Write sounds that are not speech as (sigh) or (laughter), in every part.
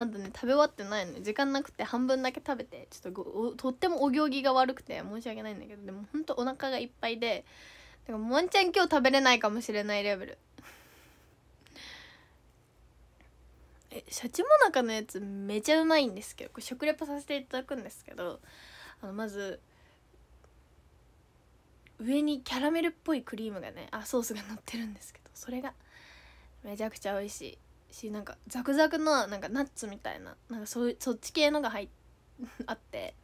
まだね食べ終わってないの時間なくて半分だけ食べてちょっととってもお行儀が悪くて申し訳ないんだけどでもほんとお腹がいっぱいでだからワンちゃん今日食べれないかもしれないレベル (laughs) えシャチモナカのやつめちゃうまいんですけどこれ食レポさせていただくんですけどあのまず上にキャラメルっぽいクリームがねあソースが乗ってるんですけどそれがめちゃくちゃ美味しいしなんかザクザクのなんかナッツみたいななんかそそっち系のが入 (laughs) あって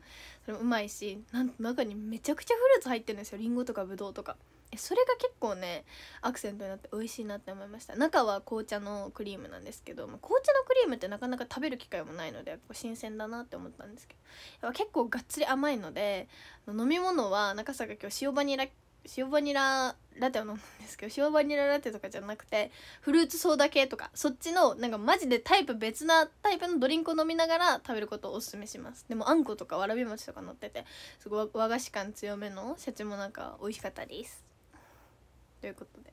それもうまいしなん中にめちゃくちゃフルーツ入ってるんですよりんごとかぶどうとかそれが結構ねアクセントになって美味しいなって思いました中は紅茶のクリームなんですけど、まあ、紅茶のクリームってなかなか食べる機会もないので新鮮だなって思ったんですけど結構がっつり甘いので飲み物は中坂今日塩バニラ塩バニララテを飲むんですけど塩バニララテとかじゃなくてフルーツソーダ系とかそっちのなんかマジでタイプ別なタイプのドリンクを飲みながら食べることをおすすめしますでもあんことかわらび餅とか乗っててすごい和菓子感強めのシャチモナカ美味しかったですということで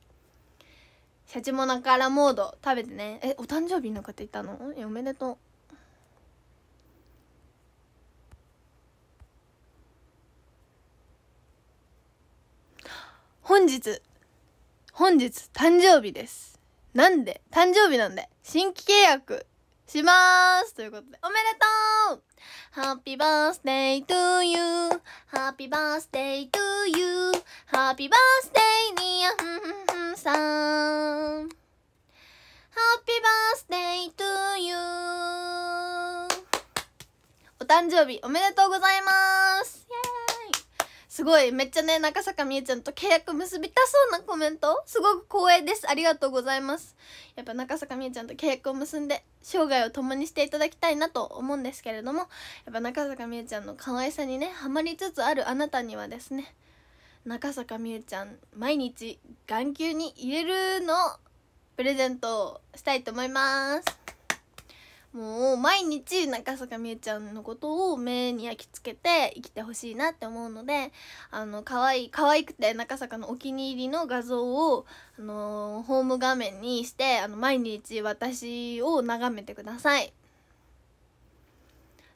シャチモナカラモード食べてねえお誕生日の方いたのおめでとう本日、本日誕生日です。なんで、誕生日なんで、新規契約しまーすということで、おめでとう !Happy birthday to you!Happy birthday to you!Happy birthday にゃふんふんさん !Happy birthday to you! お誕生日おめでとうございますイェーイすごいめっちゃね中坂みゆちゃんと契約結びたそうなコメントすごく光栄ですありがとうございますやっぱ中坂みゆちゃんと契約を結んで生涯を共にしていただきたいなと思うんですけれどもやっぱ中坂みゆちゃんの可愛さにねハマりつつあるあなたにはですね中坂みゆちゃん毎日眼球に入れるのプレゼントしたいと思いますもう毎日中坂美えちゃんのことを目に焼き付けて生きてほしいなって思うのであの可愛い可愛くて中坂のお気に入りの画像を、あのホーム画面にしてあの毎日私を眺めてください。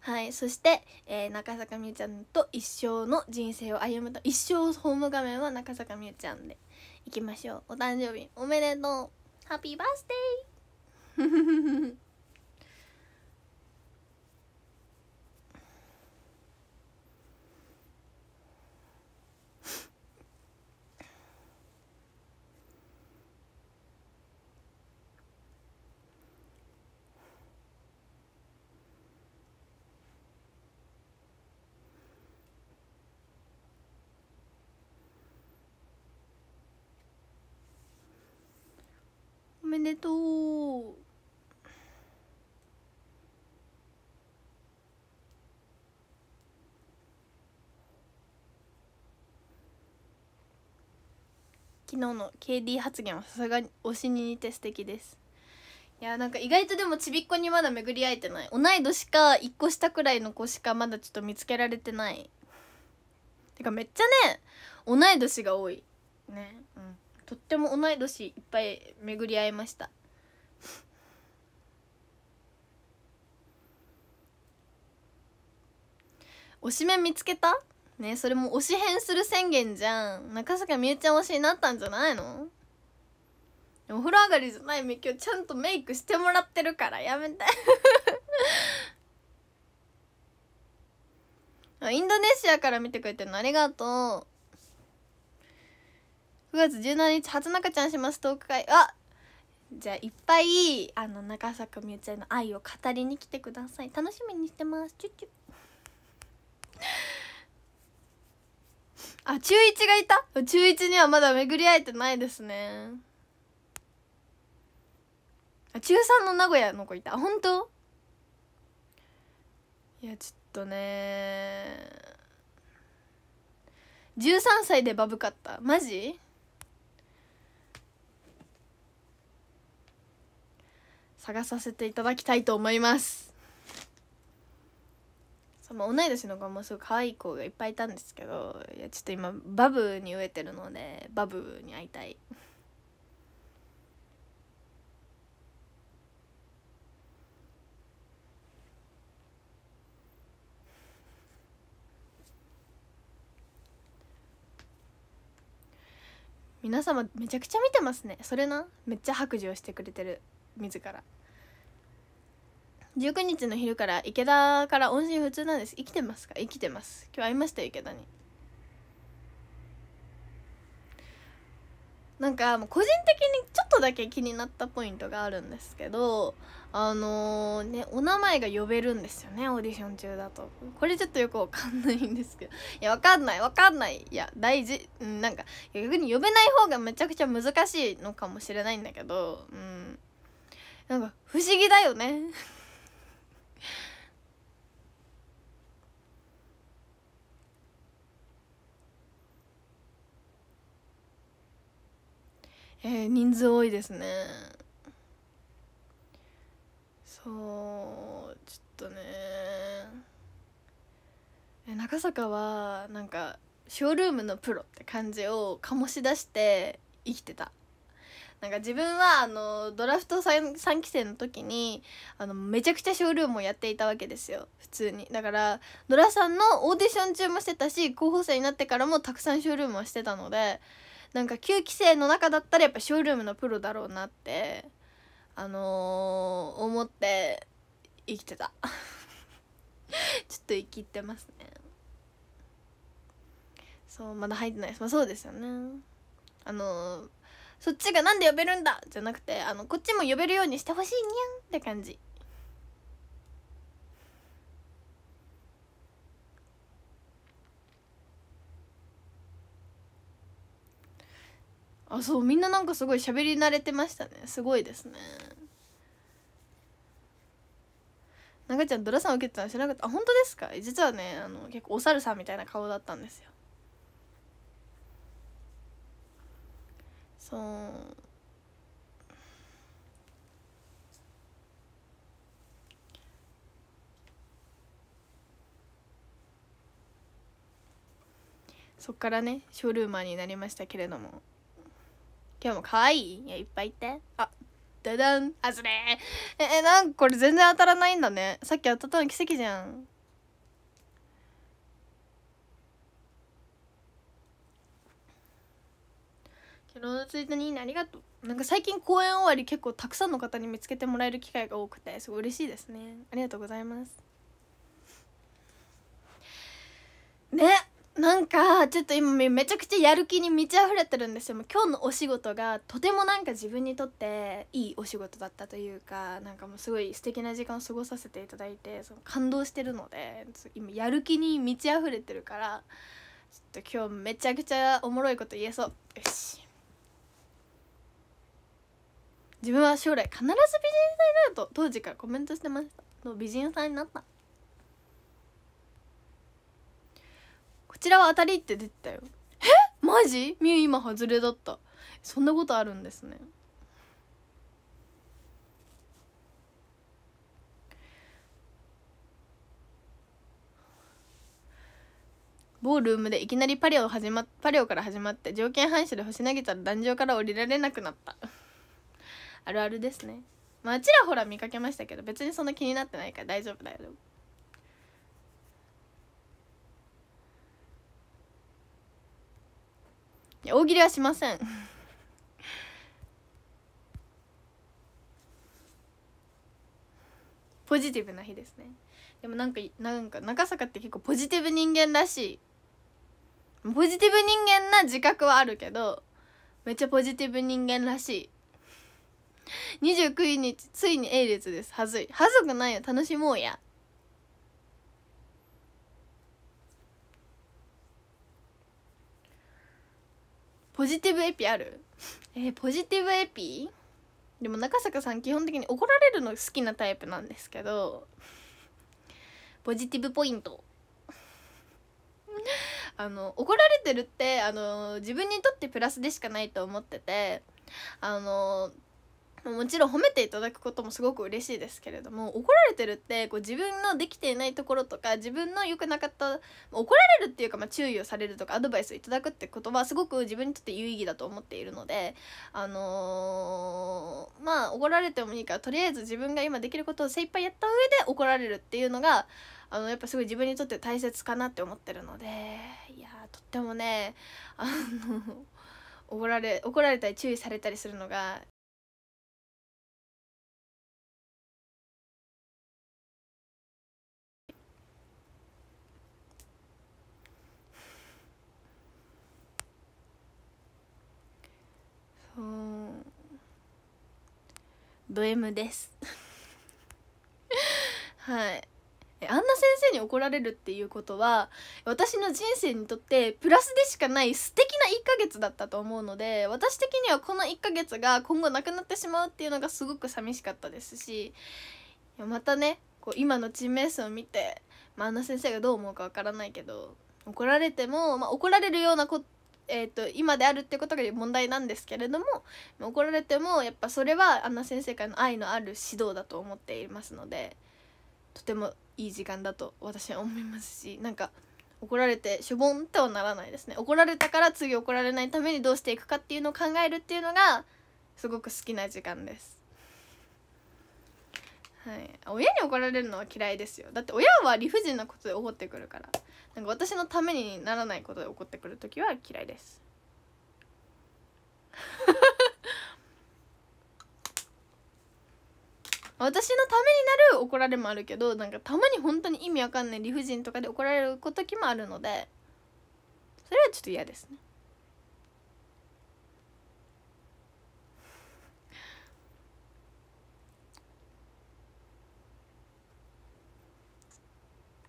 はい、そして、えー、中坂美ゆちゃんと一生の人生を歩むと一生ホーム画面は中坂美ゆちゃんでいきましょうお誕生日おめでとうハッピーバースデーめでとう昨日の KD 発言はさすがに推しに似て素敵ですいやなんか意外とでもちびっ子にまだ巡り合えてない同い年か一個下くらいの子しかまだちょっと見つけられてないてかめっちゃね同い年が多いねうんとっても同い年いっぱい巡り合いました推しメン見つけたねそれも推し変する宣言じゃん中坂みゆちゃん推しになったんじゃないのお風呂上がりじゃないみきょちゃんとメイクしてもらってるからやめて (laughs) インドネシアから見てくれてるのありがとう9月十七日初中ちゃんしますトーク会あじゃあいっぱいあの中坂みゆちゃんの愛を語りに来てください楽しみにしてますチュチュあ中1がいた中1にはまだ巡り会えてないですねあ中3の名古屋の子いた本当いやちょっとね13歳でバブかったマジ探させていただきたいと思いますその同い年の子もすごい可愛い子がいっぱいいたんですけどいやちょっと今バブに飢えてるのでバブに会いたい皆様めちゃくちゃ見てますねそれなめっちゃ白状してくれてる自ら19日の昼から池田から音信不通なんです生きてますか生きてます今日会いました池田になんかもう個人的にちょっとだけ気になったポイントがあるんですけどあのー、ねお名前が呼べるんですよねオーディション中だとこれちょっとよくわかんないんですけどいやわかんないわかんないいや大事うんなんか逆に呼べない方がめちゃくちゃ難しいのかもしれないんだけどうんなんか不思議だよねえー、人数多いですねそうちょっとねえ中坂はなんかショールームのプロって感じを醸し出して生きてたなんか自分はあのドラフト 3, 3期生の時にあのめちゃくちゃショールームをやっていたわけですよ普通にだからドラさんのオーディション中もしてたし候補生になってからもたくさんショールームをしてたのでなんか9期生の中だったらやっぱショールームのプロだろうなってあのー、思って生きてた (laughs) ちょっと生きてますねそうまだ入ってないですまあそうですよねあのー、そっちがなんで呼べるんだじゃなくてあのこっちも呼べるようにしてほしいにゃんって感じあそうみんななんかすごい喋り慣れてましたねすごいですねなちゃんドラさん受けてたの知らなかったあ本当ですか実はねあの結構お猿さんみたいな顔だったんですよそうそっからねショールーマーになりましたけれども今日も可愛いいやいっぱいいてあダダンあずれええなんかこれ全然当たらないんだねさっき当たったの奇跡じゃん昨日のツイートにいいねありがとうなんか最近公演終わり結構たくさんの方に見つけてもらえる機会が多くてすごい嬉しいですねありがとうございますねっなんかちょっと今めちゃくちゃやる気に満ち溢れてるんですよ今日のお仕事がとてもなんか自分にとっていいお仕事だったというかなんかもうすごい素敵な時間を過ごさせていただいてその感動してるので今やる気に満ち溢れてるからちょっと今日めちゃくちゃおもろいこと言えそうよし自分は将来必ず美人さんになると当時からコメントしてました美人さんになったこちらは当たりって出てたよえマジみゆ今外れだったそんなことあるんですね某ルームでいきなりパリオ始、ま、パリオから始まって条件反射で星投げたら壇上から降りられなくなったあるあるですねまあちらほら見かけましたけど別にそんな気になってないから大丈夫だよ大喜利はしませんポジティブな日ですねでもなんかなんか中坂って結構ポジティブ人間らしいポジティブ人間な自覚はあるけどめっちゃポジティブ人間らしい29日ついに A 列ですはずいはずくないよ楽しもうやポジティブエピあるえー、ポジティブエピでも中坂さん基本的に怒られるの好きなタイプなんですけどポジティブポイント (laughs) あの怒られてるってあの自分にとってプラスでしかないと思っててあのもちろん褒めていただくこともすごく嬉しいですけれども怒られてるってこう自分のできていないところとか自分の良くなかった怒られるっていうか、まあ、注意をされるとかアドバイスをいただくってことはすごく自分にとって有意義だと思っているのであのー、まあ怒られてもいいからとりあえず自分が今できることを精一杯やった上で怒られるっていうのがあのやっぱすごい自分にとって大切かなって思ってるのでいやとってもねあの怒られ怒られたり注意されたりするのがド M です (laughs) はいあんな先生に怒られるっていうことは私の人生にとってプラスでしかない素敵な1ヶ月だったと思うので私的にはこの1ヶ月が今後なくなってしまうっていうのがすごく寂しかったですしまたねこう今の陳名数を見て、まあ、あんな先生がどう思うかわからないけど怒られても、まあ、怒られるようなことえーと、今であるってことが問題なんですけれども怒られてもやっぱそれはアンナ先生からの愛のある指導だと思っていますのでとてもいい時間だと私は思いますしなんか怒られてしょぼんとはならないですね怒られたから次怒られないためにどうしていくかっていうのを考えるっていうのがすごく好きな時間です。はい、親に怒られるのは嫌いですよだって親は理不尽なことで怒ってくるから。なんか私のためにならないことで怒ってくる時は嫌いです (laughs) 私のためになる怒られもあるけどなんかたまに本当に意味わかんない理不尽とかで怒られる時もあるのでそれはちょっと嫌ですね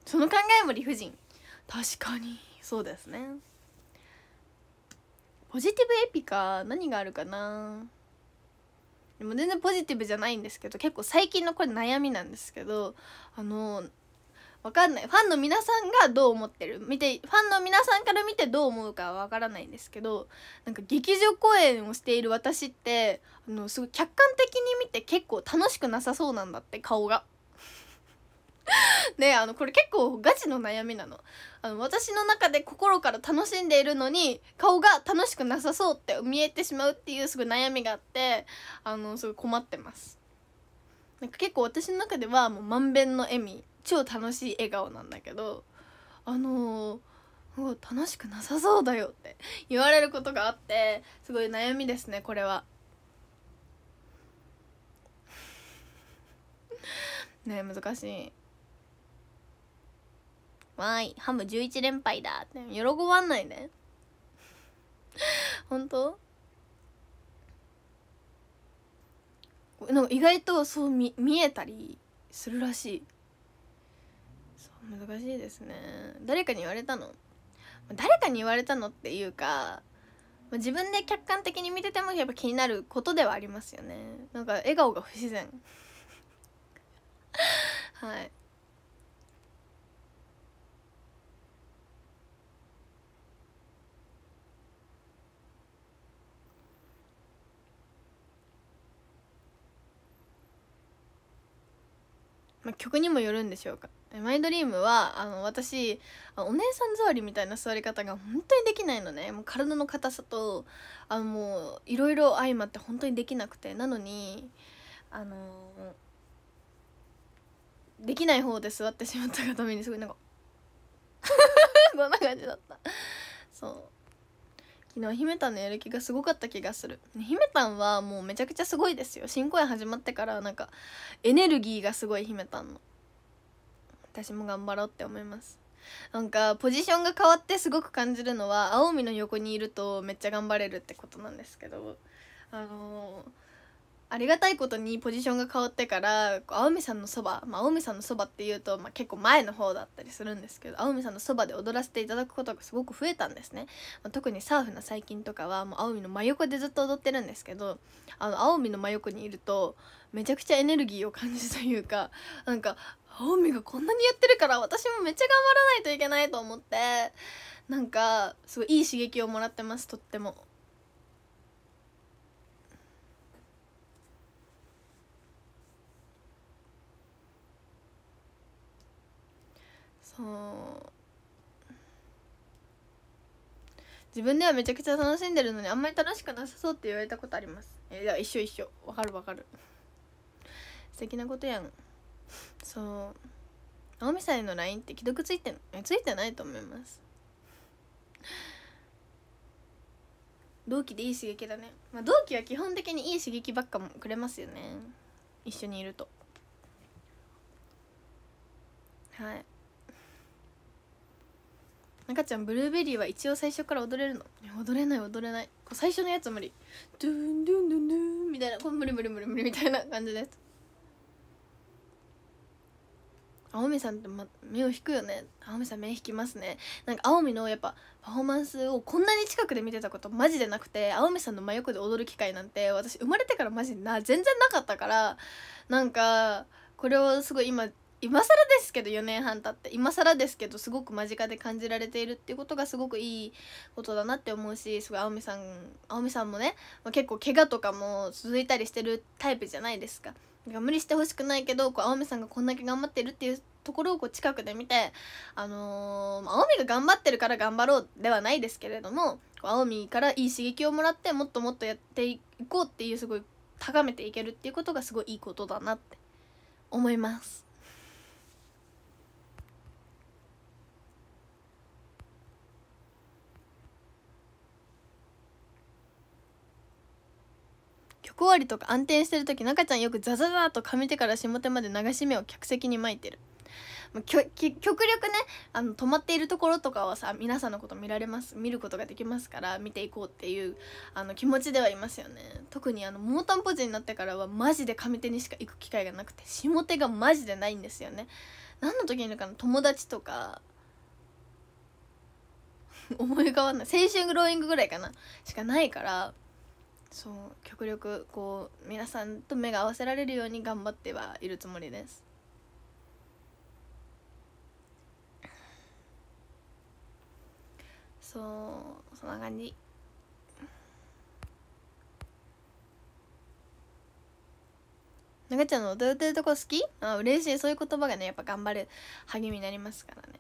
その考えも理不尽確かにそうですねポジティブエピか何があるかなでも全然ポジティブじゃないんですけど結構最近のこれ悩みなんですけどあのわかんないファンの皆さんがどう思ってる見てファンの皆さんから見てどう思うかはわからないんですけどなんか劇場公演をしている私ってあのすごい客観的に見て結構楽しくなさそうなんだって顔が。(laughs) ねあのこれ結構ガチの悩みなのあの私の中で心から楽しんでいるのに顔が楽しくなさそうって見えてしまうっていうすごい悩みがあってあのすごい困ってますなんか結構私の中ではもう満遍の笑み超楽しい笑顔なんだけどあのー、楽しくなさそうだよって言われることがあってすごい悩みですねこれは。ね難しい。わーいハム11連敗だって喜ばんないね (laughs) 本当なんか意外とそう見見えたりするらしいそう難しいですね誰かに言われたの誰かに言われたのっていうか自分で客観的に見ててもやっぱ気になることではありますよねなんか笑顔が不自然 (laughs) はいまあ、曲にもよるんでしょうか「マイドリームはあの私お姉さん座りみたいな座り方が本当にできないのねもう体の硬さとあのもういろいろ相まって本当にできなくてなのにあのできない方で座ってしまったがためにすごいなんか (laughs) こんな感じだったそう昨日姫たんのやる気がすごかった気がする姫たんはもうめちゃくちゃすごいですよ新公演始まってからなんかエネルギーがすごい姫たんの私も頑張ろうって思いますなんかポジションが変わってすごく感じるのは青海の横にいるとめっちゃ頑張れるってことなんですけどあのーありがたいことにポジションが変わってから青海さんのそば、まあ、青海さんのそばっていうと、まあ、結構前の方だったりするんですけど青海さんのそばで踊らせていただくことがすごく増えたんですね、まあ、特にサーフの最近とかはもう青海の真横でずっと踊ってるんですけどあの青海の真横にいるとめちゃくちゃエネルギーを感じというかなんか青海がこんなにやってるから私もめっちゃ頑張らないといけないと思ってなんかすごいいい刺激をもらってますとっても。そう自分ではめちゃくちゃ楽しんでるのにあんまり楽しくなさそうって言われたことありますえだ一緒一緒わかるわかる素敵なことやんそう直美さんへの LINE って既読ついてんついてないと思います同期でいい刺激だね、まあ、同期は基本的にいい刺激ばっかもくれますよね一緒にいるとはい中ちゃんブルーベリーは一応最初から踊れるの踊れない踊れないこう最初のやつ無理ドゥンドゥンドゥンドゥンみたいなこう無理無理無理無理みたいな感じです青海さんって、ま、目を引くよね青海さん目引きますねなんか青海のやっぱパフォーマンスをこんなに近くで見てたことマジでなくて青海さんの真横で踊る機会なんて私生まれてからマジな全然なかったからなんかこれをすごい今今更ですけど4年半経って今更ですけどすごく間近で感じられているっていうことがすごくいいことだなって思うしすごい青海さん青海さんもね、ま結構怪我とかも続いたりしてるタイプじゃないですか。か無理してほしくないけどこう青海さんがこんだけ頑張ってるっていうところをこう近くで見てあのー、まあ、青海が頑張ってるから頑張ろうではないですけれども青海からいい刺激をもらってもっともっとやっていこうっていうすごい高めていけるっていうことがすごいいいことだなって思います。不終わりとか安定してる時中ちゃんよくザザザと上手から下手まで流し目を客席に巻いてる極力ねあの止まっているところとかはさ皆さんのこと見られます見ることができますから見ていこうっていうあの気持ちではいますよね特にあのモータンポジになってからはマジで上手にしか行く機会がなくて下手がマジでないんですよね何の時にいるかな友達とか (laughs) 思い浮かばない青春グローイングぐらいかなしかないからそう極力こう皆さんと目が合わせられるように頑張ってはいるつもりですそうそんな感じながちゃんの歌てるとこ好きあ嬉しいそういう言葉がねやっぱ頑張る励みになりますからね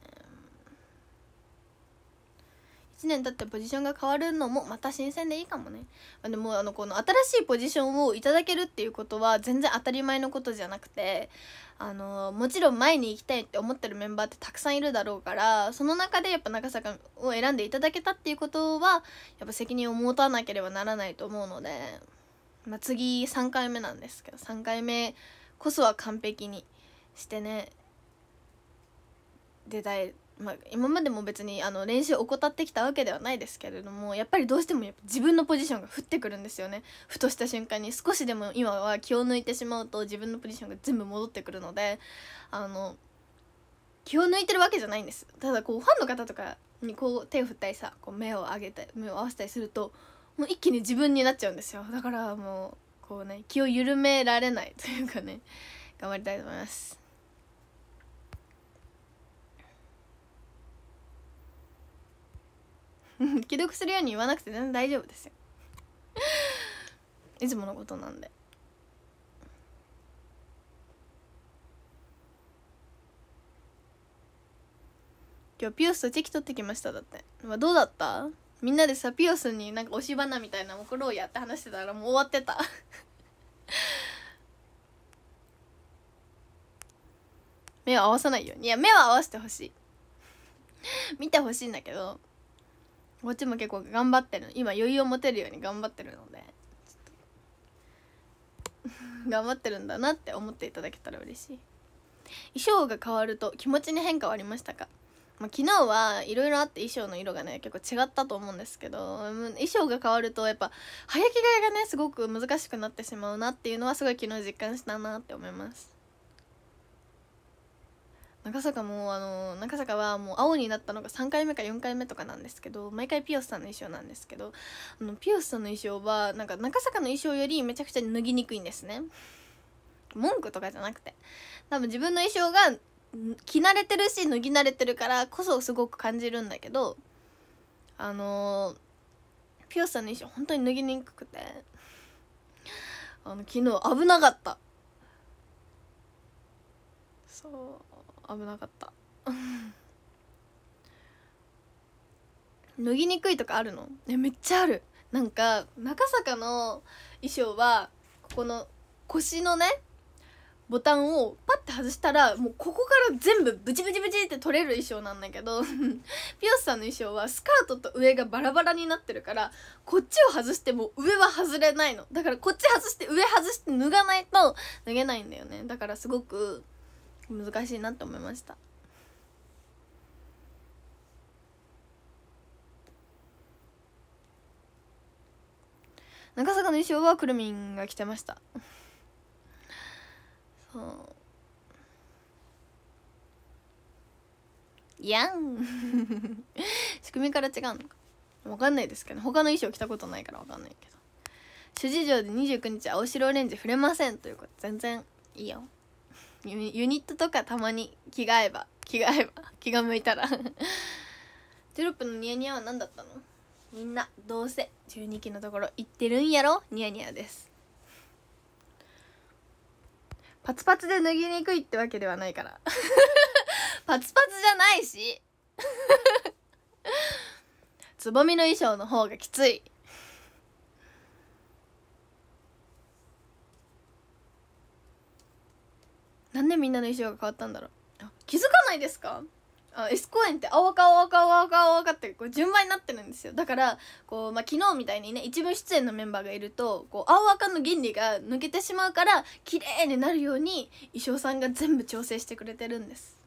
1年経ってポジションが変わるのもまた新鮮でいいかもねでもあのこの新しいポジションをいただけるっていうことは全然当たり前のことじゃなくてあのもちろん前に行きたいって思ってるメンバーってたくさんいるだろうからその中でやっぱ長坂を選んでいただけたっていうことはやっぱ責任を持たなければならないと思うので、まあ、次3回目なんですけど3回目こそは完璧にしてね出たい、まあ、今までも別にあの練習を怠ってきたわけではないですけれどもやっぱりどうしても自分のポジションが降ってくるんですよねふとした瞬間に少しでも今は気を抜いてしまうと自分のポジションが全部戻ってくるのであの気を抜いてるわけじゃないんですただこうファンの方とかにこう手を振ったりさこう目を上げて目を合わせたりするともう一気に自分になっちゃうんですよだからもうこうね気を緩められないというかね頑張りたいと思います。既読するように言わなくて全然大丈夫ですよ (laughs) いつものことなんで今日ピオスとチェキ取ってきましただって、まあ、どうだったみんなでさピオスになんか押し花みたいなの送ろうやって話してたらもう終わってた (laughs) 目を合わさないようにいや目は合わせてほしい見てほしいんだけどこっちも結構頑張ってる今余裕を持てるように頑張ってるので (laughs) 頑張ってるんだなって思っていただけたら嬉しい衣装が変わると気持ちに変化はありましたか、まあ、昨日はいろいろあって衣装の色がね結構違ったと思うんですけど衣装が変わるとやっぱ早着替えがねすごく難しくなってしまうなっていうのはすごい昨日実感したなって思います中坂もあの長坂はもう青になったのが3回目か4回目とかなんですけど毎回ピオスさんの衣装なんですけどあのピオスさんの衣装はなんか長坂の衣装よりめちゃくちゃ脱ぎにくいんですね文句とかじゃなくて多分自分の衣装が着慣れてるし脱ぎ慣れてるからこそすごく感じるんだけどあのピオスさんの衣装本当に脱ぎにくくてあの昨日危なかったそう危なかった (laughs) 脱ぎにくいとかあるのえめっちゃあるなんか中坂の衣装はここの腰のねボタンをパッて外したらもうここから全部ブチブチブチって取れる衣装なんだけど (laughs) ピオスさんの衣装はスカートと上がバラバラになってるからこっちを外しても上は外れないのだからこっち外して上外して脱がないと脱げないんだよねだからすごく難しいなって思いました中坂の衣装はくるみんが着てましたそうやん仕組みから違うのか分かんないですけど他の衣装着たことないから分かんないけど諸事情で29日青白オレンジ触れませんということ全然いいよユニットとかたまに着替えば着替えば (laughs) 気が向いたらテロップのニヤニヤは何だったのみんなどうせ12期のところ行ってるんやろニヤニヤですパツパツで脱ぎにくいってわけではないから (laughs) パツパツじゃないし (laughs) つぼみの衣装の方がきついなんでみんなの衣装が変わったんだろう気づかないですかあエスコ公ンって青赤青赤青赤青赤ってこう順番になってるんですよだからこう、まあ、昨日みたいにね一部出演のメンバーがいるとこう青赤の原理が抜けてしまうから綺麗になるように衣装さんが全部調整してくれてるんです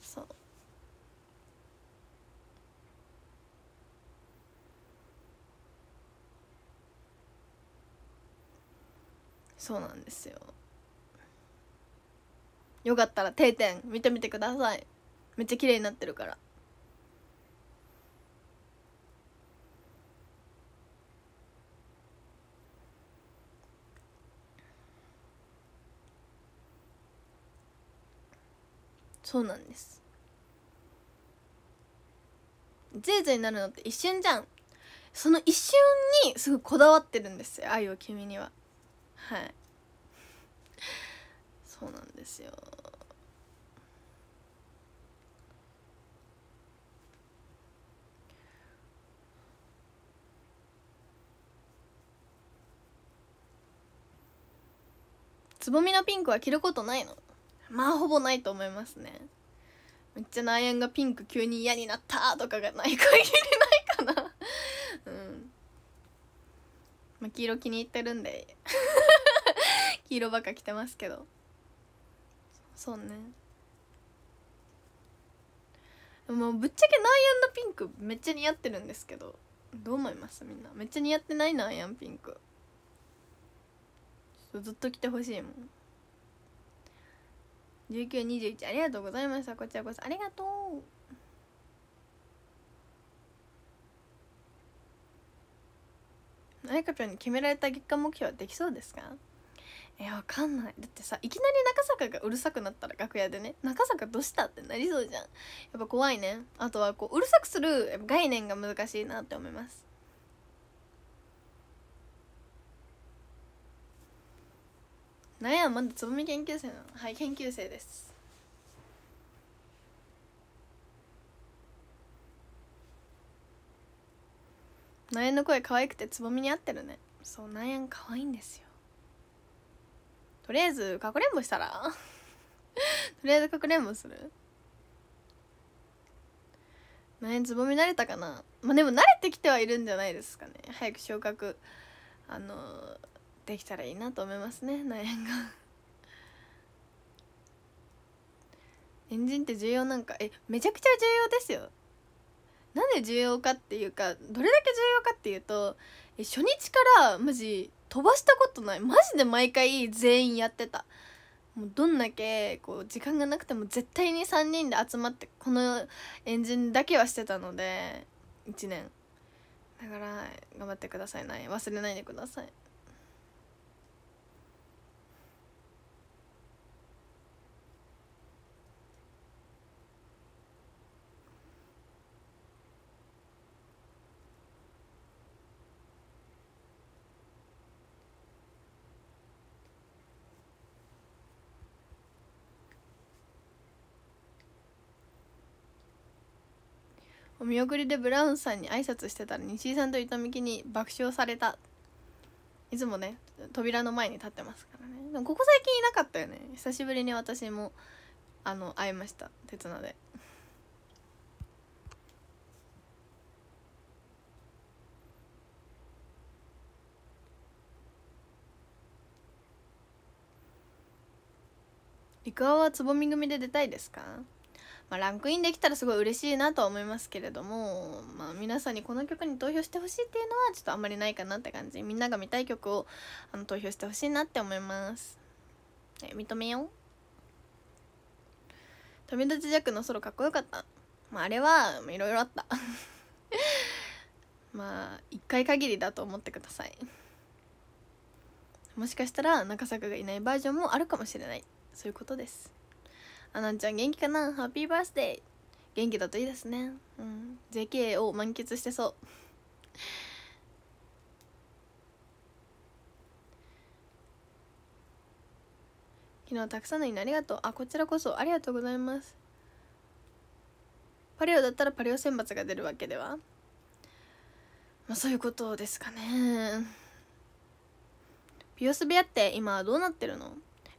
そうそうなんですよよかったら定点見てみてくださいめっちゃ綺麗になってるからそうなんですジーゼーになるのって一瞬じゃんその一瞬にすごいこだわってるんですよ愛を君にははいそうなんですよつぼみのピンクは着ることないのまあほぼないと思いますねめっちゃナイアンがピンク急に嫌になったとかがない限りないかな (laughs) うんまあ黄色気に入ってるんで (laughs) 黄色ばっか着てますけどそうねもうぶっちゃけナイアンのピンクめっちゃ似合ってるんですけどどう思いますみんなめっちゃ似合ってないナアイアンピンクちょっとずっと着てほしいもん1921ありがとうございましたこちらこそありがとうあいかちゃんに決められた月間目標はできそうですかいやわかんないだってさいきなり中坂がうるさくなったら楽屋でね中坂どうしたってなりそうじゃんやっぱ怖いねあとはこううるさくする概念が難しいなって思いますなんやまだつぼみ研究生なのはい研究生ですなえの声可愛くてつぼみに合ってるねそうなエやん可愛いんですよとりあえずかくれんぼしたら (laughs) とりあえずかくれんぼする前つぼみ慣れたかなまあでも慣れてきてはいるんじゃないですかね早く昇格あのできたらいいなと思いますね悩んが (laughs) エンジンって重要なんかえめちゃくちゃ重要ですよなんで重要かっていうかどれだけ重要かっていうと初日からマジ飛ばしたことないマジで毎回全員やってたもうどんだけこう時間がなくても絶対に3人で集まってこのエンジンだけはしてたので1年だから頑張ってくださいな忘れないでください見送りでブラウンさんに挨拶してたら西井さんと伊藤美希に爆笑されたいつもね扉の前に立ってますからねでもここ最近いなかったよね久しぶりに私もあの会いました鉄菜で。イクアはつぼみ組で出たいですかまあ、ランクインできたらすごい嬉しいなとは思いますけれども、まあ、皆さんにこの曲に投票してほしいっていうのはちょっとあんまりないかなって感じみんなが見たい曲をあの投票してほしいなって思います、認めよう富立ちジャックのソロかっこよかった、まあ、あれはいろいろあった (laughs) まあ1回限りだと思ってくださいもしかしたら中坂がいないバージョンもあるかもしれないそういうことですあなんちゃん元気かなハッピーバースデー元気だといいですねうん JK を満喫してそう昨日たくさんの犬ありがとうあこちらこそありがとうございますパリオだったらパリオ選抜が出るわけではまあそういうことですかねピオス部屋って今どうなってるの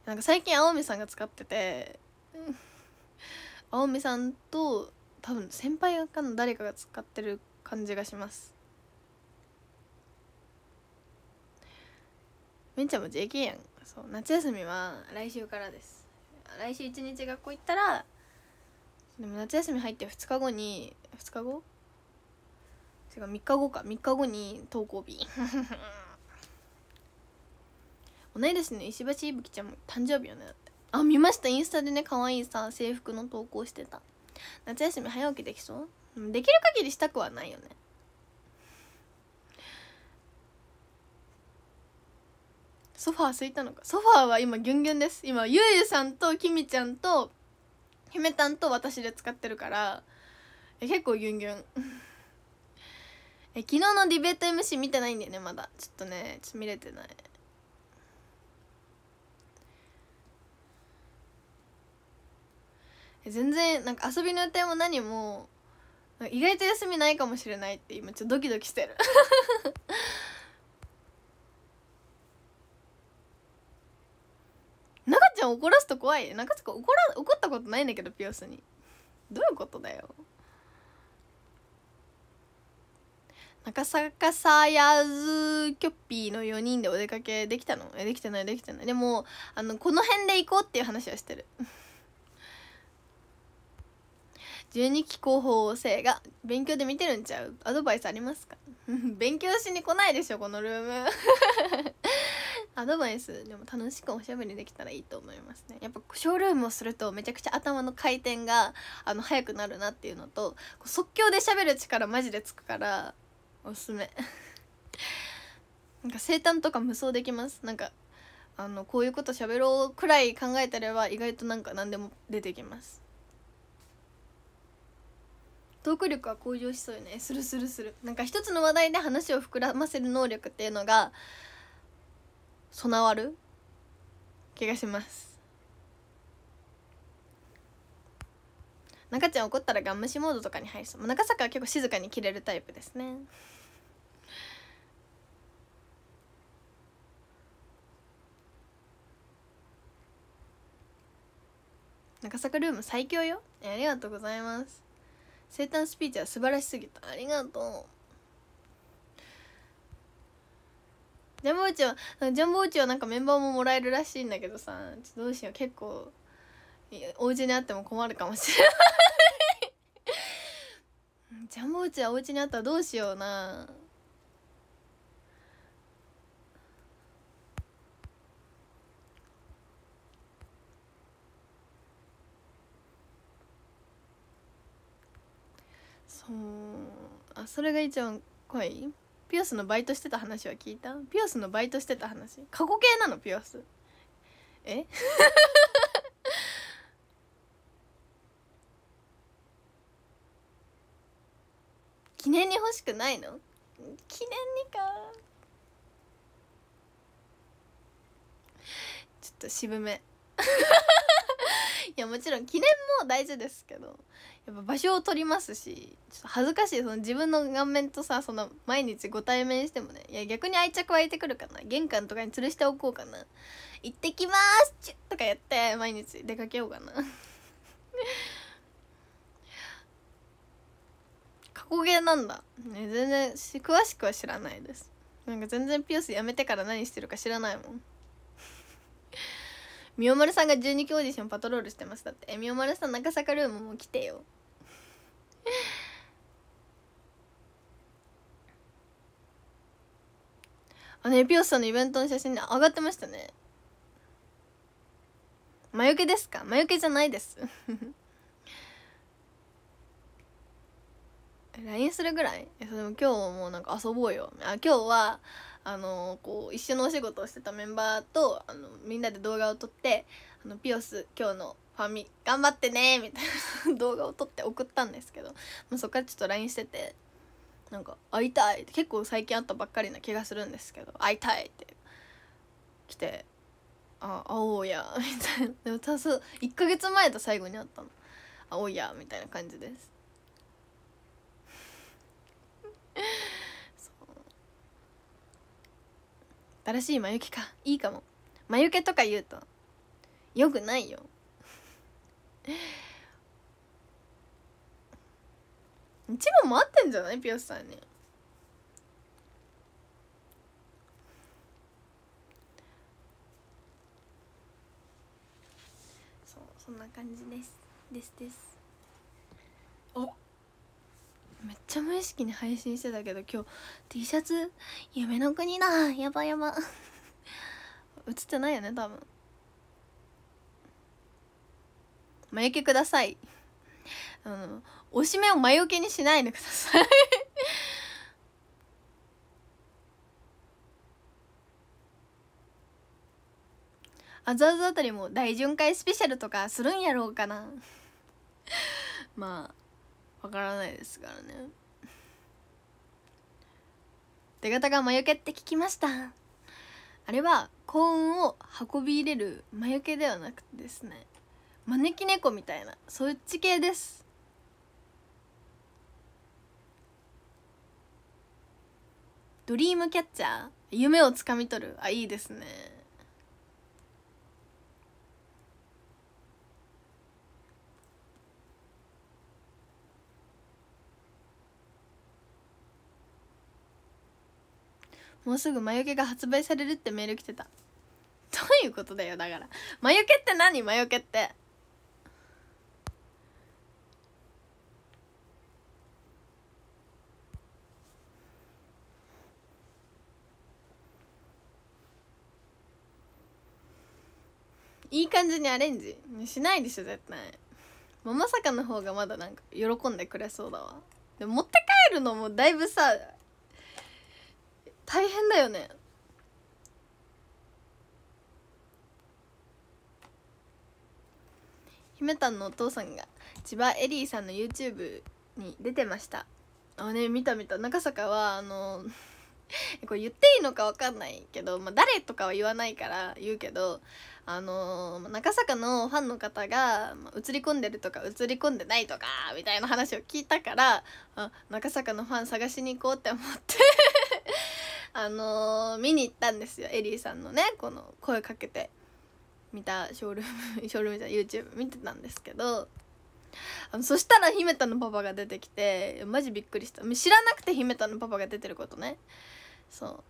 なんか最近青海さんが使ってて青梅さんと多分先輩かの誰かが使ってる感じがしますめんちゃんも JK やんそう夏休みは来週からです来週1日学校行ったらでも夏休み入って2日後に2日後違う3日後か3日後に登校日 (laughs) 同い年の石橋いぶきちゃんも誕生日よねだってあ見ましたインスタでね可愛いさ制服の投稿してた夏休み早起きできそうできる限りしたくはないよねソファー空いたのかソファーは今ギュンギュンです今ゆうゆさんときみちゃんとひめたんと私で使ってるからえ結構ギュンギュンえ昨日のディベート MC 見てないんだよねまだちょっとねちょっと見れてない全然なんか遊びの予定も何も意外と休みないかもしれないって今ちょっとドキドキしてる (laughs) 中ちゃん怒らすと怖い中ちゃん怒ら怒ったことないんだけどピオスにどういうことだよ中坂さやずきょっぴーの4人でお出かけできたのえできてないできてないでもあのこの辺で行こうっていう話はしてる12期候補生が勉強で見てるんちゃうアドバイスありますか (laughs) 勉強しに来ないでしょこのルーム (laughs) アドバイスでも楽しくおしゃべりできたらいいと思いますねやっぱショールームをするとめちゃくちゃ頭の回転があの速くなるなっていうのと即興で喋る力マジでつくからおすすめ (laughs) なんか生誕とか無双できますなんかあのこういうこと喋ろうくらい考えたれば意外となんか何でも出てきますトーク力は向上しそうよねするするするなんか一つの話題で話を膨らませる能力っていうのが備わる気がします中ちゃん怒ったらガン無視モードとかに入りそう中坂は結構静かに切れるタイプですね中坂ルーム最強よありがとうございます生誕スピーチは素晴らしすぎたありがとうジャンボウチはジャンボウチはなんかメンバーももらえるらしいんだけどさどうしよう結構お家にあっても困るかもしれない (laughs) ジャンボウチはお家にあったらどうしようなあそれが一番怖いピアスのバイトしてた話は聞いたピアスのバイトしてた話過去形なのピアスえ (laughs) 記念に欲しくないの記念にかちょっと渋め (laughs) やもちろん記念も大事ですけどやっぱ場所を取りますしちょっと恥ずかしいその自分の顔面とさその毎日ご対面してもねいや逆に愛着湧いてくるかな玄関とかに吊るしておこうかな「行ってきますチュッ!」とかやって毎日出かけようかな (laughs) 過去芸なんだ、ね、全然詳しくは知らないですなんか全然ピアスやめてから何してるか知らないもんみおまるさんが12期オーディションパトロールしてますだってえみおまるさん中坂ルームも来てよ (laughs) あのエピオスさんのイベントの写真で上がってましたね眉毛ですか眉毛じゃないです LINE (laughs) するぐらいえでも今日もなんか遊ぼうよあ今日はあのこう一緒のお仕事をしてたメンバーとあのみんなで動画を撮って「あのピオス今日のファミ頑張ってね」みたいな (laughs) 動画を撮って送ったんですけど、まあ、そっからちょっと LINE しててなんか「会いたい」って結構最近会ったばっかりな気がするんですけど「会いたい」って来て「あ会おうや」(laughs) みたいなでもたす1ヶ月前と最後に会ったの「会おうや」みたいな感じです新しい眉毛かいいかも眉毛とか言うとよくないよ一番も合ってんじゃないピアスさんにそうそんな感じですですですめっちゃ無意識に配信してたけど今日 T シャツ夢の国だやばやば (laughs) 映ってないよね多分眉毛くださいあのおしめを眉毛にしないでください (laughs) あざあざあたりも大巡回スペシャルとかするんやろうかな (laughs) まあわからないですからね手形が魔除けって聞きましたあれは幸運を運び入れる魔除けではなくてですね招き猫みたいなそっち系ですドリームキャッチャー夢をつかみ取るあいいですねもうすぐ眉毛が発売されるってメール来てたどういうことだよだから眉毛って何眉毛っていい感じにアレンジしないでしょ絶対まさかの方がまだなんか喜んでくれそうだわでも持って帰るのもだいぶさ大変だよねひめたんのお父さんが千葉エリーさんの YouTube に出てましたあね見た見た中坂はあの (laughs) これ言っていいのか分かんないけど、まあ、誰とかは言わないから言うけどあの中坂のファンの方が、まあ、映り込んでるとか映り込んでないとかみたいな話を聞いたからあ中坂のファン探しに行こうって思って (laughs) あのー、見に行ったんですよエリーさんのねこの声かけて見たショールームショールームじゃ YouTube 見てたんですけどあのそしたら姫田のパパが出てきてマジびっくりした知らなくて姫田のパパが出てることねそう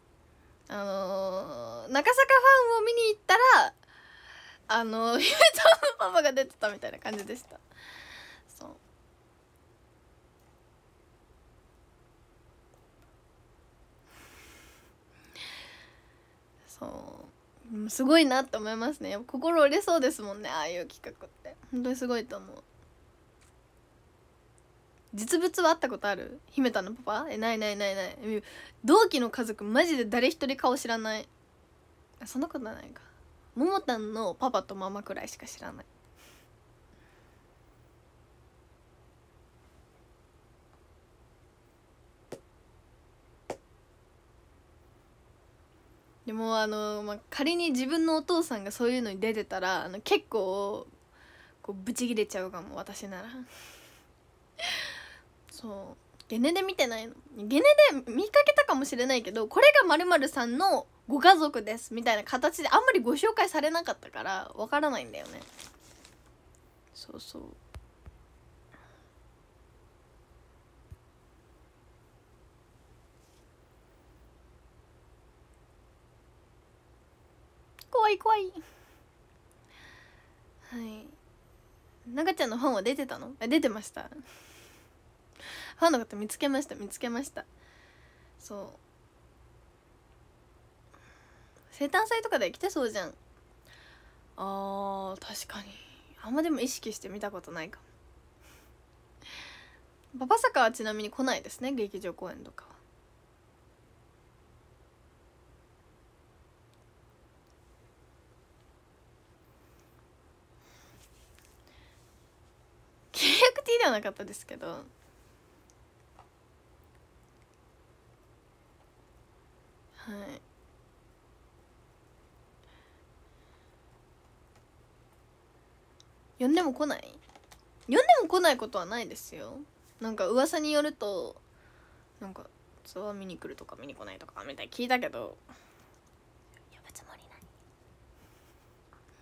あのー、中坂ファンを見に行ったらあのー、姫田のパパが出てたみたいな感じでしたそうすごいなって思いますね心折れそうですもんねああいう企画って本当にすごいと思う実物は会ったことある姫田のパパえないないないない同期の家族マジで誰一人顔知らないそんなことないかももたんのパパとママくらいしか知らないでもあの、まあ、仮に自分のお父さんがそういうのに出てたらあの結構こうブチギレちゃうかも私なら (laughs) そうゲネで見てないのゲネで見かけたかもしれないけどこれがまるさんのご家族ですみたいな形であんまりご紹介されなかったからわからないんだよねそうそう怖い怖いはいがちゃんのファンは出てたのあ出てましたファンの方見つけました見つけましたそう生誕祭とかで来てそうじゃんあー確かにあんまでも意識して見たことないかも馬場坂はちなみに来ないですね劇場公演とかなかったですけどはい呼んでも来ない呼んでも来ないことはないですよなんか噂によるとなんかツアー見に来るとか見に来ないとかみたい聞いたけど呼ぶつもり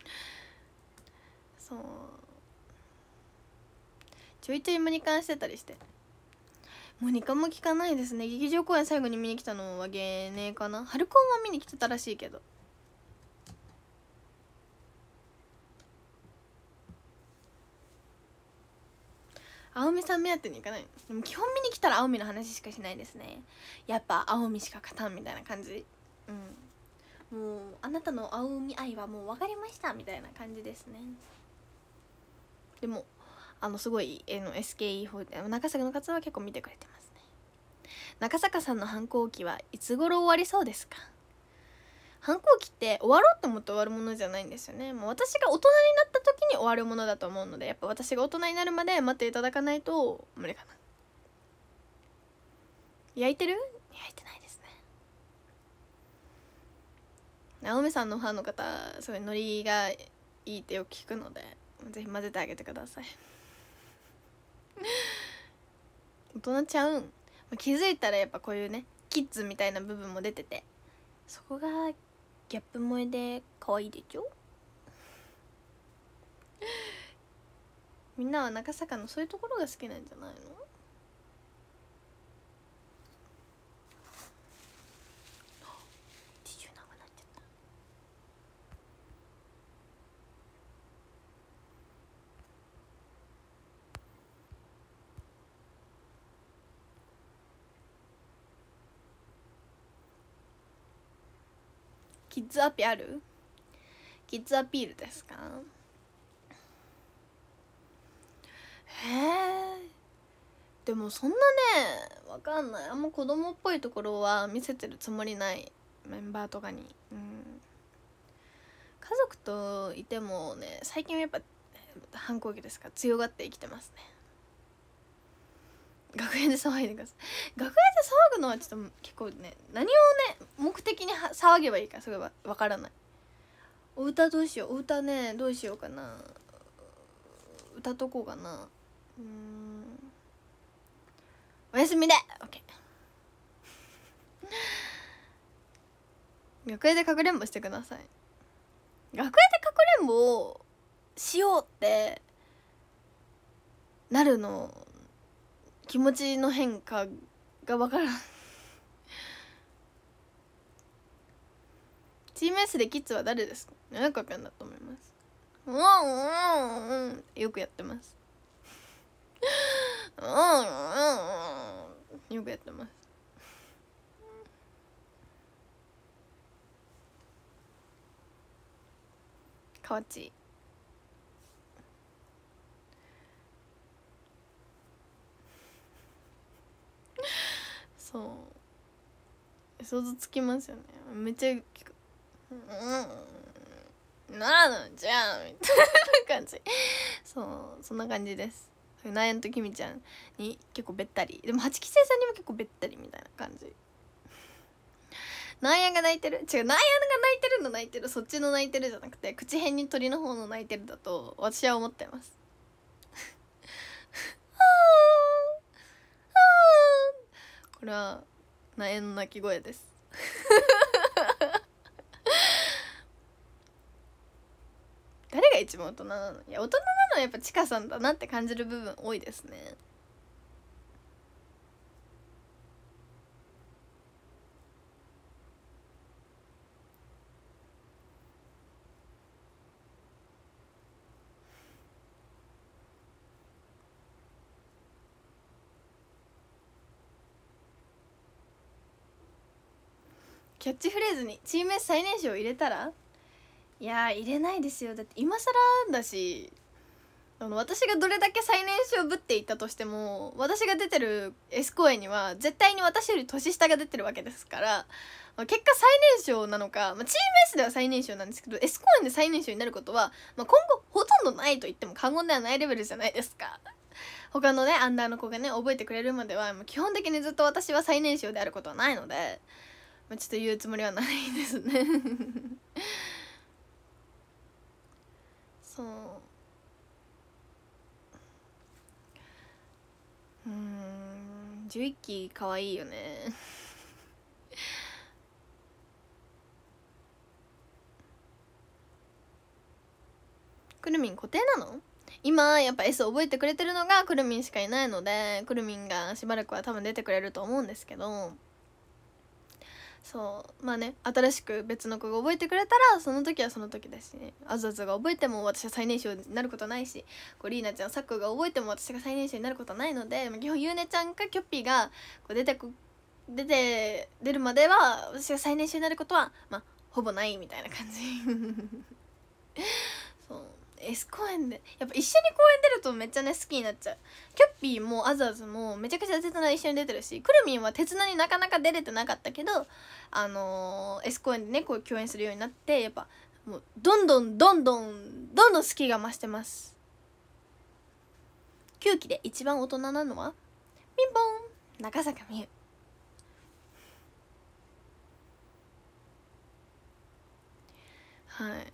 ないそうちょいちょいモニカンしてたりしてモニカも聞かないですね劇場公演最後に見に来たのは芸ねかな春高は見に来てたらしいけどあおみさん目当てに行かないでも基本見に来たらあおみの話しかしないですねやっぱあおみしか勝たんみたいな感じうんもうあなたの青海愛はもう分かりましたみたいな感じですねでもあのすごい、えの SKE4 長坂の活動は結構見てくれてますね中坂さんの反抗期はいつ頃終わりそうですか反抗期って終わろうと思って終わるものじゃないんですよねもう私が大人になった時に終わるものだと思うのでやっぱ私が大人になるまで待っていただかないと無理かな焼いてる焼いてないですね直美さんのファンの方すごいノリがいいってよく聞くのでぜひ混ぜてあげてください (laughs) 大人ちゃうん気づいたらやっぱこういうねキッズみたいな部分も出ててそこがギャップ萌えで可愛いでしょみんなは中坂のそういうところが好きなんじゃないのッズアピあるキッズアピールですかへえでもそんなねわかんないあんま子供っぽいところは見せてるつもりないメンバーとかにうん家族といてもね最近はやっぱ反抗期ですから強がって生きてますね学園で騒いでください学園で騒ぐのはちょっと結構ね何をね目的に騒げばいいかすごいわからないお歌どうしようお歌ねどうしようかな歌っとこうかなうんおやすみで OK (laughs) 学園でかくれんぼしてください学園でかくれんぼをしようってなるの気持ちの変化が分からんチーム S でキッズは誰ですか七川くだと思いますうんうんうんよくやってますうんうんうんよくやってますかわちい想像つきますよねめっちゃ聞く「うんなのじゃん」みたいな感じそうそんな感じですなえんときみちゃんに結構べったりでも八吉星さんにも結構べったりみたいな感じなんやが泣いてる違うなんやが泣いてるの泣いてるそっちの泣いてるじゃなくて口辺に鳥の方の泣いてるだと私は思ってます (laughs) これはなえの鳴き声です (laughs) 誰が一番大人なのいや大人なのはやっぱちかさんだなって感じる部分多いですねキャッチフレーズにチーム S 最年少入れたらいや入れないですよだって今更だしあの私がどれだけ最年少ぶっていったとしても私が出てる S 公演には絶対に私より年下が出てるわけですから、ま結果最年少なのか、まあ、チーム S では最年少なんですけど S 公演で最年少になることは、まあ、今後ほとんどないと言っても過言ではないレベルじゃないですか。他のねアンダーの子がね覚えてくれるまでは基本的にずっと私は最年少であることはないのでまあ、ちょっと言うつもりはないですねそううん11期かわいいよねくるみん固定なの今やっぱ S 覚えてくれてるのがくるみんしかいないのでくるみんがしばらくは多分出てくれると思うんですけどそうまあね新しく別の子が覚えてくれたらその時はその時だしねあずあずが覚えても私は最年少になることないしこうリーナちゃんさっくが覚えても私が最年少になることはないので基本ゆうねちゃんかきょっぴーがこう出て出て出るまでは私が最年少になることはまあほぼないみたいな感じ S 公園でやっぱ一緒に公園出るとめっちゃね好きになっちゃうキャッピーもアザーズもめちゃくちゃ手綱一緒に出てるしくるみんは手綱になかなか出れてなかったけどあのー、S 公園でねこう共演するようになってやっぱもうどんどんどんどんどんどん好きが増してます9期で一番大人なのはピンポン中坂美優はい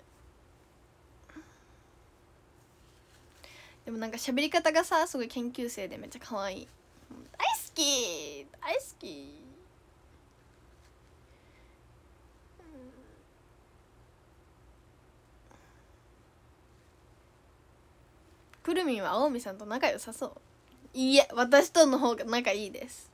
でもなんか喋り方がさすごい研究生でめっちゃ可愛い大好き大好きくるみんは青海さんと仲良さそういいえ私との方が仲いいです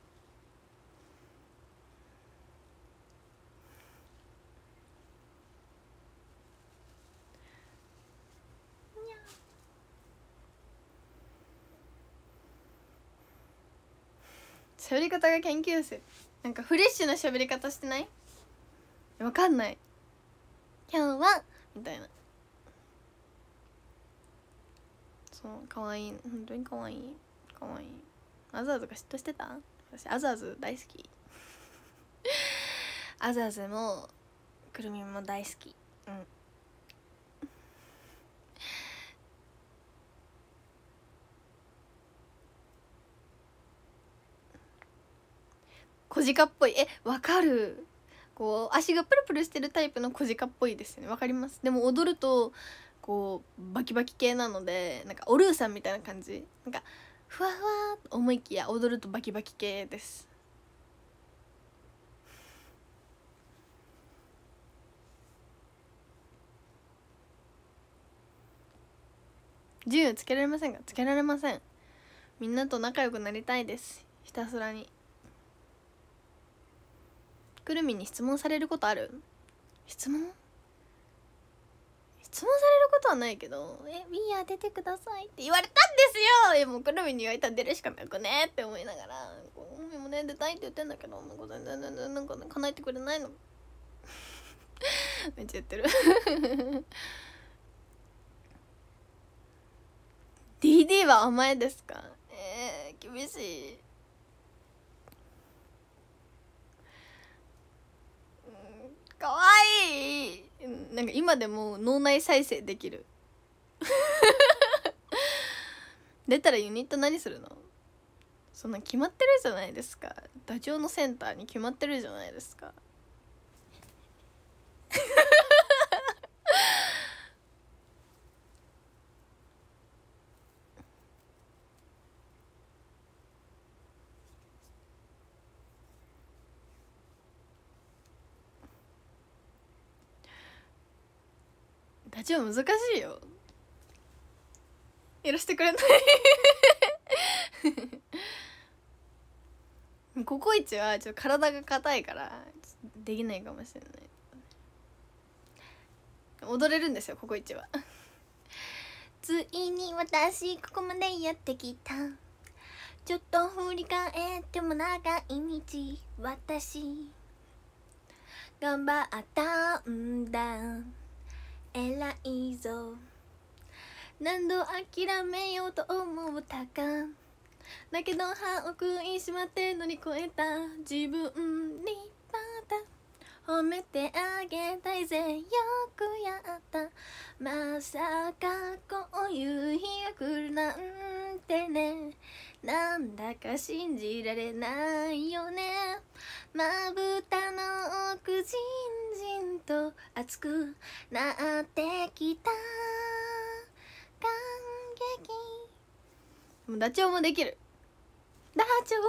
喋り方が研究生なんかフレッシュな喋り方してないわかんない今日はみたいなそうかわいい本当にかわいいかわいいあずあずが嫉妬してた私あずあず大好きあずあずもくるみも大好きうん小鹿っぽいえわかるこう足がプルプルしてるタイプの小鹿っぽいですよねわかりますでも踊るとこうバキバキ系なのでなんかおルーさんみたいな感じなんかふわふわと思いきや踊るとバキバキ系です順つけられませんがつけられませんみんなと仲良くなりたいですひたすらにくるみに質問されることある質問質問されることはないけど「えミーア出てください」って言われたんですよえもうくるみに言われたら出るしかなくねって思いながら「こうもね出たい」って言ってんだけどなんか全然なんか、ね、叶えてくれないのめっちゃ言ってる DD は甘えですかえー、厳しいかわいいなんか今でも脳内再生できる (laughs) 出たらユニット何するのそんな決まってるじゃないですかダチョウのセンターに決まってるじゃないですかラジオ難しいよやらしてくれないココイチはちょっと体が硬いからできないかもしれない踊れるんですよココイチは (laughs) ついに私ここまでやってきたちょっと振り返っても長い道私頑張ったんだ偉いぞ何度諦めようと思ったかだけど歯を食いしまって乗り越えた自分にまた褒めてあげたいぜよくやったまさかこういう日が来るなんてねなんだか信じられないよねまぶたの奥じんじんと熱くなってきた感激もうダチョウもできるダチョウ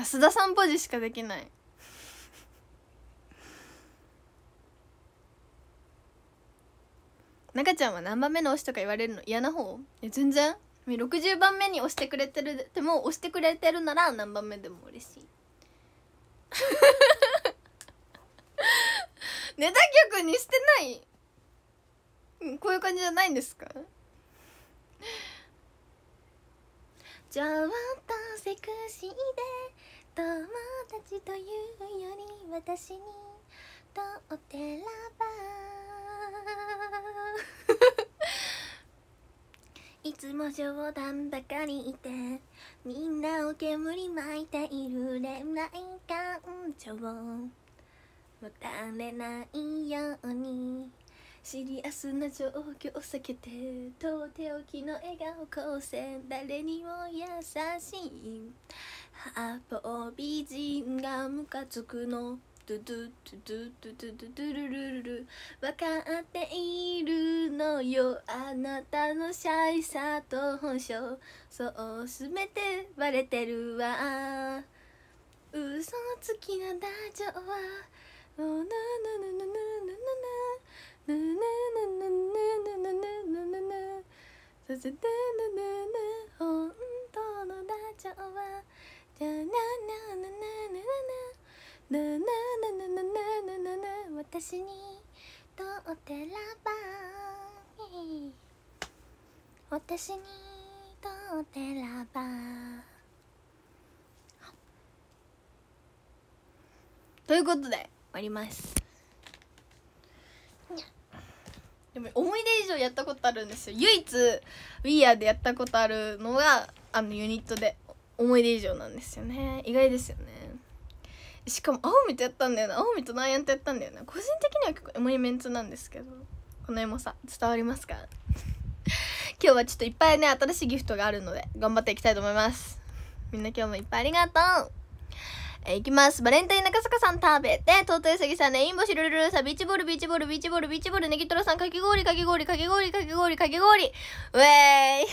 は (laughs) 須田さんポジしかできない中ちゃんは何番目の推しとか言われるの嫌な方え全然60番目に推してくれてるでも推してくれてるなら何番目でも嬉しい (laughs) ネタ曲にしてないこういう感じじゃないんですかじゃあっとセクシーで友達というより私にとおてらば (laughs) いつも冗談ばかりいてみんなを煙巻いている恋愛感情を持たれないようにシリアスな状況を避けてとっておきの笑顔構成誰にも優しい八方美人がムカつくのドゥドゥドゥドゥドゥドゥドゥルルルル分かっているのよあなたのシャイさと本性そうすべてバレてるわ嘘つきなダチョウはぬぬぬぬぬぬぬぬぬぬぬぬぬぬぬぬぬぬそしてぬぬぬ本当のダチョウはじゃなななななななななななななななな私にどうてらば私にどうてらばということで終わりますでも思い出以上やったことあるんですよ唯一 WeAre でやったことあるのがあのユニットで思い出以上なんですよね意外ですよねしかも青海とやったんだよな青海とナイアンとやったんだよな個人的には結構エモいメンツなんですけどこのエモさ伝わりますか (laughs) 今日はちょっといっぱいね新しいギフトがあるので頑張っていきたいと思いますみんな今日もいっぱいありがとうえいきます。バレンタイン中坂さん食べて、トうとうささんね、インボシルルルさん、ビーチボール、ビーチボール、ビーチボール、ビーチボール、ネギトロさん、かき氷、かき氷、かき氷、かき氷、かき氷。ウェーイ。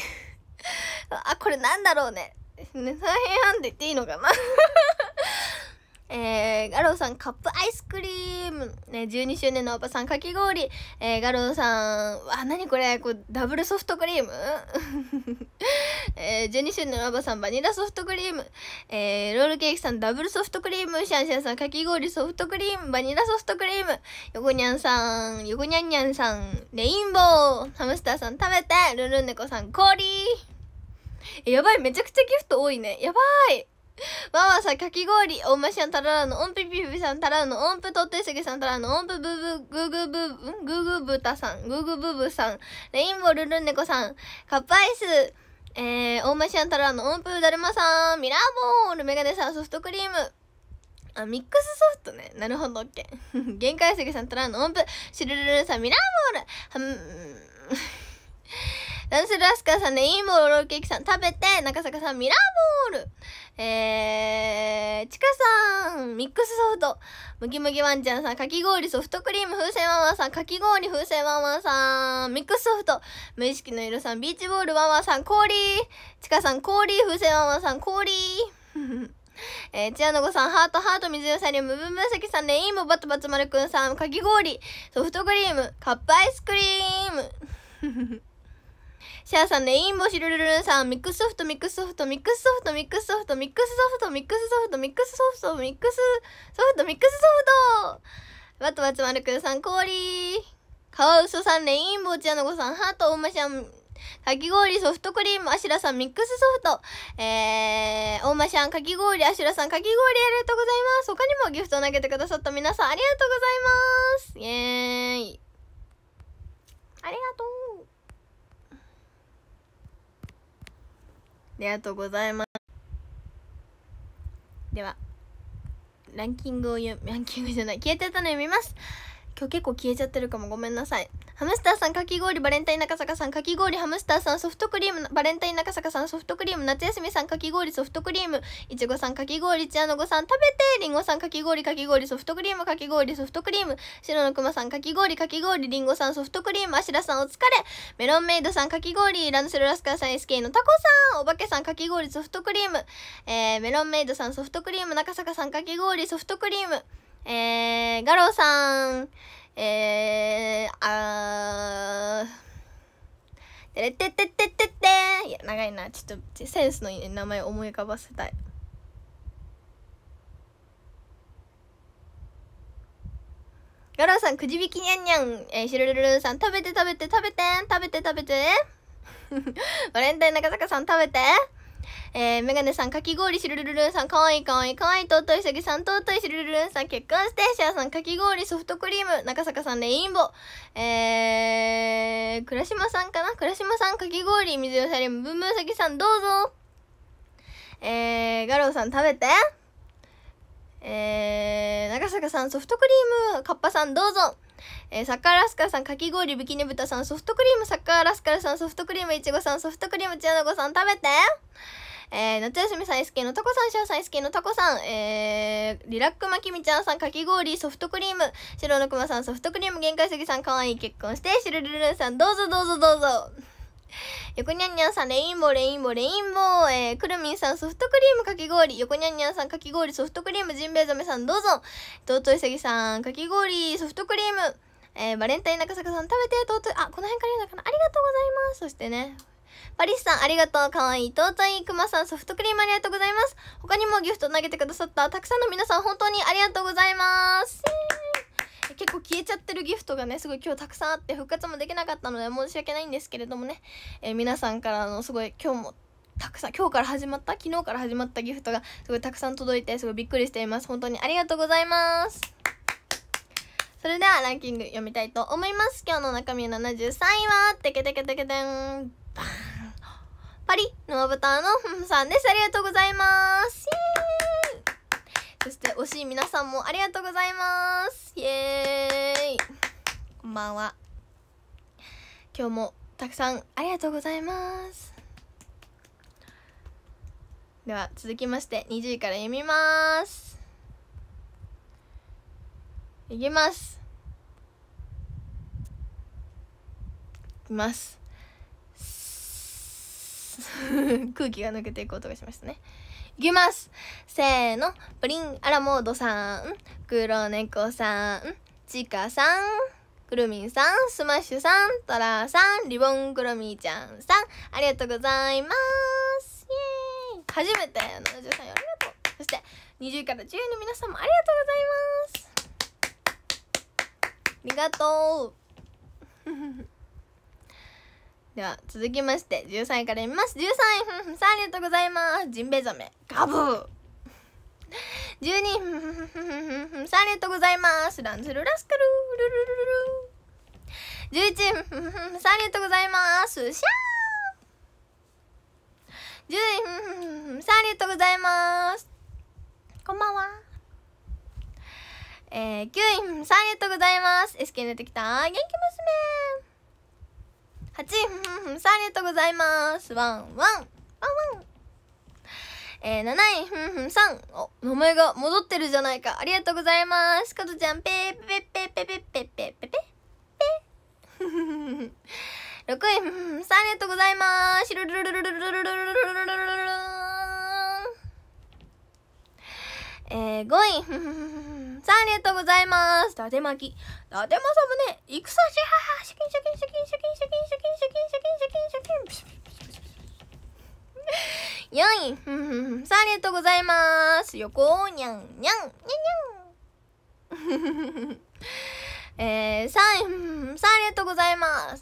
(laughs) あ、これなんだろうね。ね、再編ハンっていいのかな (laughs) えー、ガローさんカップアイスクリーム、ね、12周年のおばさんかき氷、えー、ガローさん、わ、なにこれこう、ダブルソフトクリーム (laughs) えー、12周年のおばさんバニラソフトクリーム、えー、ロールケーキさんダブルソフトクリーム、シャンシャンさんかき氷ソフトクリーム、バニラソフトクリーム、ヨコニャンさん、ヨコニャンニャンさん、レインボー、ハムスターさん食べて、ルルンネコさん氷やばい、めちゃくちゃギフト多いね。やばいわわさん、かき氷、おましゃん、たららの、おんぴぴぴさん、たららの、おんぷとってすぎさん、たららの、おんぷぶぶ、ぐぐぶ、ぐぐぶたさん、ぐぐぶぶさん、レインボールルネコさん、カップアイス、えー、おましゃん、たららの、おんぷだるまさん、ミラーボール、メガネさん、ソフトクリーム、あ、ミックスソフトね。なるほど、オッケー。(laughs) 限界すぎさん、たらのおんぷ、シュルルルさん、ミラーボール、はん、ダンスラスカーさんね、いいもロールケーキさん、食べて、中坂さん、ミラーボール。えー、ちかさん、ミックスソフト、ムギムギワンちゃんさん、かき氷ソフトクリーム、風船ワンワンさん、かき氷風船ワンワンさん、ミックスソフト、無意識の色さん、ビーチボールワンワンさん、氷、ちかさん、氷、風船ワンワンさん、氷。(laughs) えー、チアノゴさん、ハート、ハート、水よさり、ムムむサキさん、レインボバツバツ丸くんさん、かき氷、ソフトクリーム、カップアイスクリーム。(laughs) シャアさん、レインボシルルルンさん、ミックスソフト、ミックスソフト、ミックスソフト、ミックスソフト、ミックスソフト、ミックスソフト、ミックスソフト、ミックスソフト、ミックスソフト。ワトワツマルくルさん、氷。カワウソさん、レインボーちゃんの子さん、ハート、おましゃん、かき氷、ソフトクリーム、あしらさん、ミックスソフト。えー、おましゃん、かき氷、あしらさん、かき氷、ありがとうございます。他にもギフトを投げてくださった皆さん、ありがとうございます。イェーイ。ありがとう。りがとうございますではランキングを読ランキングじゃない消えてたの読みます今日結構消えちゃってるかもごめんなさいハムスターさんかき氷バレンタイン中坂さんかき氷ハムスターさんソフトクリームバレンタイン中坂さんソフトクリーム夏休みさんかき氷ソフトクリームいちごさんかき氷ちやの子さん食べてりんごさんかき氷かき氷ソフトクリームかき氷ソフトクリーム白のくまさんかき氷かき氷りんごさんソフトクリームあしらさんお疲れメロンメイドさんかき氷ランドセルラスカーさん SK のタコさんおばけさんかき氷ソフトクリームえー、メロンメイドさんソフトクリーム中坂さんかき氷ソフトクリームえー、ガロさん、えー、あー、てれててててていや、長いな。ちょっと、センスのいい名前思い浮かばせたい。ガロさん、くじ引きにゃんにゃん、えー、しるるるさん、食べて食べて食べて、食べて食べて。(laughs) バレンタイン中坂さん、食べて。えー、メガネさん、かき氷しるるるんさん、かわいいかわいいかわいい、尊いさぎさん、尊いしるるるんさん、結婚ステーシアさん、かき氷、ソフトクリーム、中坂さん、レインボー、えー、倉島さんかな倉島さん、かき氷、水よさりむ、ブンブンさぎさん、どうぞえー、ガロウさん、食べてえー、長坂さん、ソフトクリーム、カッパさん、どうぞえー、サッカーラスカルさん、かき氷、ビキニタさん、ソフトクリーム、サッカーラスカルさん、ソフトクリーム、いちごさん、ソフトクリーム、ちやのこさん、食べてえー、夏休みさん、SK のタコさん、シャーさん、SK のタコさん、えー、リラックマキミちゃんさん、かき氷、ソフトクリーム、白のくまさん、ソフトクリーム、限界ぎさん、かわいい結婚して、シルルルンさん、どうぞどうぞどうぞ。横にゃんにゃんさん、レインボー、レインボー、レインボー、えー、くるみんさん、ソフトクリーム、かき氷、横にゃんにゃんさん、かき氷、ソフトクリーム、ジンベエザメさん、どうぞ、とうといさぎさん、かき氷、ソフトクリーム、えー、バレンタイン中坂さん食べて、尊い。あ、この辺から言うのかなありがとうございます。そしてね、パリスさん、ありがとう。かわいい。尊い。クマさん、ソフトクリームありがとうございます。他にもギフト投げてくださった、たくさんの皆さん、本当にありがとうございます。結構消えちゃってるギフトがねすごい今日たくさんあって復活もできなかったので申し訳ないんですけれどもね、えー、皆さんからのすごい今日もたくさん今日から始まった昨日から始まったギフトがすごいたくさん届いてすごいびっくりしています本当にありがとうございますそれではランキング読みたいと思います今日の中身73位はテケテケテケテンバンパリのブタのふんさんですありがとうございますそして惜しい皆さんもありがとうございますイエーイこんばんは今日もたくさんありがとうございますでは続きまして20位から読みますいきますいきます (laughs) 空気が抜けていく音がしましたねいきますせーのプリンアラモードさん黒猫さんちかさんくるみんさんスマッシュさんトラさんリボンクロミーちゃんさんありがとうございますイエーイ初めてのお嬢さありがとうそして20位から10位の皆さんもありがとうございますありがとう (laughs) では続きまして13位から見ます13位ふんふんさんありがとうございますジンベエザメガブー12位ふんふんふんふんさんありがとうございますランズルラスカルルルルル11ふんふんふんさんありがとうございますシャー10位、さんありがとうございます。こんばんは。えー、9位、さんありがとうございます。SK 出てきた、元気娘。8位、さんありがとうございます。ワン、ワン、ワン、ワン。えー、7位、ふんふんさん。お、名前が戻ってるじゃないか。ありがとうございます。かとちゃん、ぺーぺぺぺぺぺぺぺぺぺ。6位、ふんふんさん、ありがとうございます。るるるるるるるるるるるるるるえー、5位、ふんふんふん。さあ、ありがとうございます。伊て巻き。てま政宗、ね、戦しはは、シュキンシャキンシャキンシャキンシャキンシュキンシュキンシんキンシュキンシュキンシュキンシュキンシュキンシュキンんュキンシュキンシュキンシュキンシュキンシんキンシュキンシュキンシュキンシュ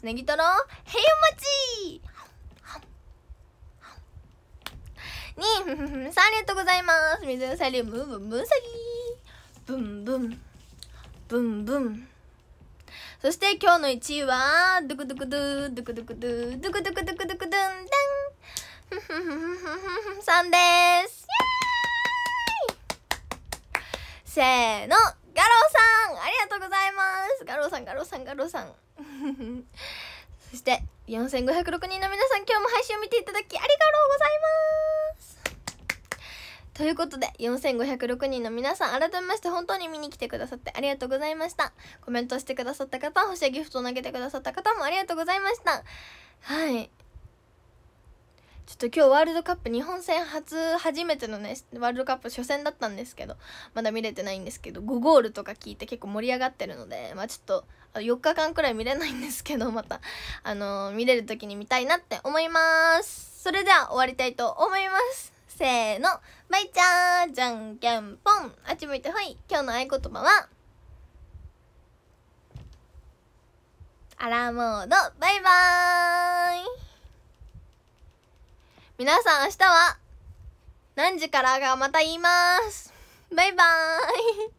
キンシュキンシュキンシュキンシュキンシュキンシュキンシュキンシュキブンブンブンブンそして今日の1位はドゥクドゥクドゥドゥクドゥクドゥドゥクドゥクドゥクドゥクドゥンダンさんですせーのガローさんありがとうございますガローさんガローさんガローさんそして4506人の皆さん今日も配信を見ていただきありがとうございますということで4506人の皆さん改めまして本当に見に来てくださってありがとうございましたコメントしてくださった方星やギフトを投げてくださった方もありがとうございましたはいちょっと今日ワールドカップ日本戦初初めてのねワールドカップ初戦だったんですけどまだ見れてないんですけど5ゴールとか聞いて結構盛り上がってるのでまあちょっと4日間くらい見れないんですけど (laughs) またあのー、見れる時に見たいなって思いますそれでは終わりたいと思いますせーのまいちゃんじゃんけんぽんあっち向いてほい今日の合言葉はアラーモードバイバーイ皆さん明日は何時からがまた言いますバイバーイ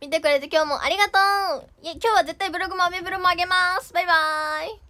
見てくれて今日もありがとう今日は絶対ブログもアメブロもあげますバイバーイ